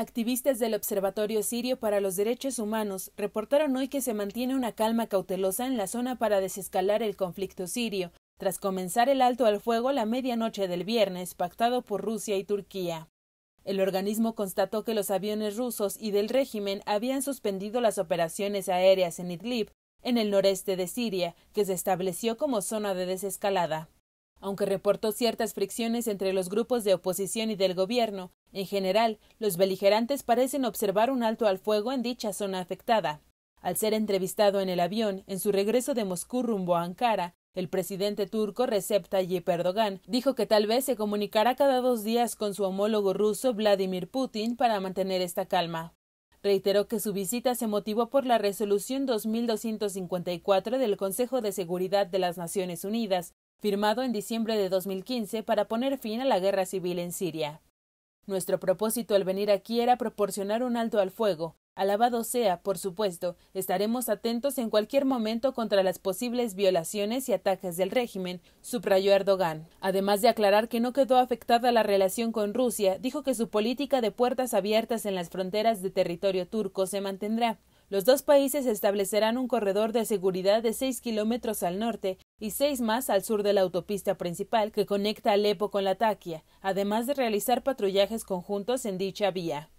Activistas del Observatorio Sirio para los Derechos Humanos reportaron hoy que se mantiene una calma cautelosa en la zona para desescalar el conflicto sirio, tras comenzar el alto al fuego la medianoche del viernes pactado por Rusia y Turquía. El organismo constató que los aviones rusos y del régimen habían suspendido las operaciones aéreas en Idlib, en el noreste de Siria, que se estableció como zona de desescalada. Aunque reportó ciertas fricciones entre los grupos de oposición y del gobierno, en general, los beligerantes parecen observar un alto al fuego en dicha zona afectada. Al ser entrevistado en el avión, en su regreso de Moscú rumbo a Ankara, el presidente turco Recep Tayyip Erdogan dijo que tal vez se comunicará cada dos días con su homólogo ruso Vladimir Putin para mantener esta calma. Reiteró que su visita se motivó por la resolución 2254 del Consejo de Seguridad de las Naciones Unidas, firmado en diciembre de 2015 para poner fin a la guerra civil en Siria. Nuestro propósito al venir aquí era proporcionar un alto al fuego. Alabado sea, por supuesto, estaremos atentos en cualquier momento contra las posibles violaciones y ataques del régimen, subrayó Erdogan. Además de aclarar que no quedó afectada la relación con Rusia, dijo que su política de puertas abiertas en las fronteras de territorio turco se mantendrá. Los dos países establecerán un corredor de seguridad de seis kilómetros al norte y seis más al sur de la autopista principal que conecta Alepo con la Latakia, además de realizar patrullajes conjuntos en dicha vía.